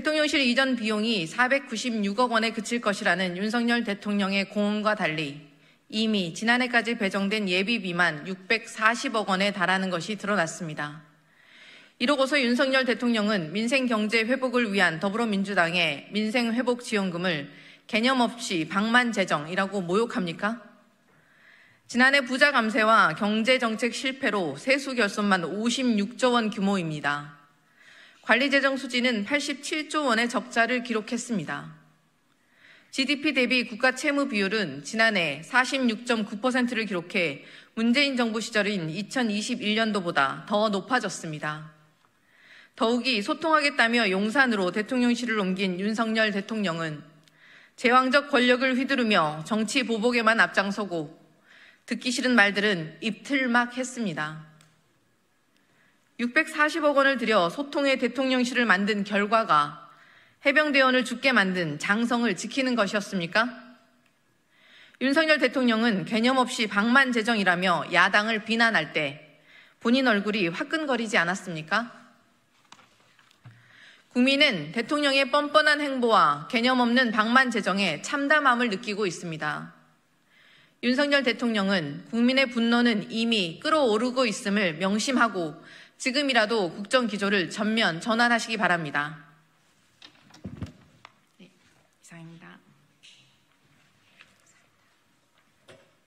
대통령실 이전 비용이 496억 원에 그칠 것이라는 윤석열 대통령의 공언과 달리 이미 지난해까지 배정된 예비비만 640억 원에 달하는 것이 드러났습니다. 이러고서 윤석열 대통령은 민생경제 회복을 위한 더불어민주당의 민생회복지원금을 개념 없이 방만재정이라고 모욕합니까? 지난해 부자 감세와 경제정책 실패로 세수 결손만 56조 원 규모입니다. 관리재정 수지는 87조 원의 적자를 기록했습니다. GDP 대비 국가 채무 비율은 지난해 46.9%를 기록해 문재인 정부 시절인 2021년도보다 더 높아졌습니다. 더욱이 소통하겠다며 용산으로 대통령실을 옮긴 윤석열 대통령은 제왕적 권력을 휘두르며 정치 보복에만 앞장서고 듣기 싫은 말들은 입틀막 했습니다. 640억 원을 들여 소통의 대통령실을 만든 결과가 해병대원을 죽게 만든 장성을 지키는 것이었습니까? 윤석열 대통령은 개념 없이 방만 재정이라며 야당을 비난할 때 본인 얼굴이 화끈거리지 않았습니까? 국민은 대통령의 뻔뻔한 행보와 개념 없는 방만 재정에 참담함을 느끼고 있습니다. 윤석열 대통령은 국민의 분노는 이미 끌어오르고 있음을 명심하고 지금이라도 국정 기조를 전면 전환하시기 바랍니다. 네, 이상입니다.